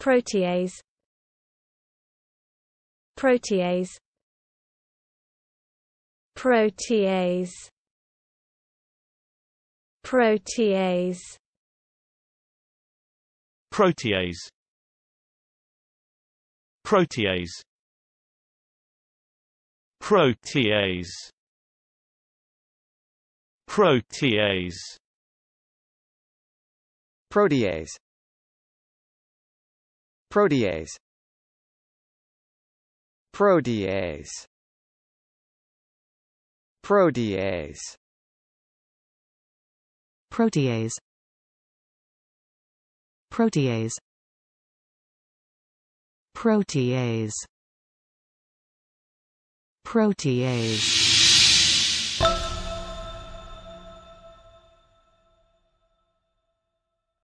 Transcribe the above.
Protease Protease Protease Protease Protease Protease Protease Protease Protease Protease Protease Protease Protease Protease Protease Protease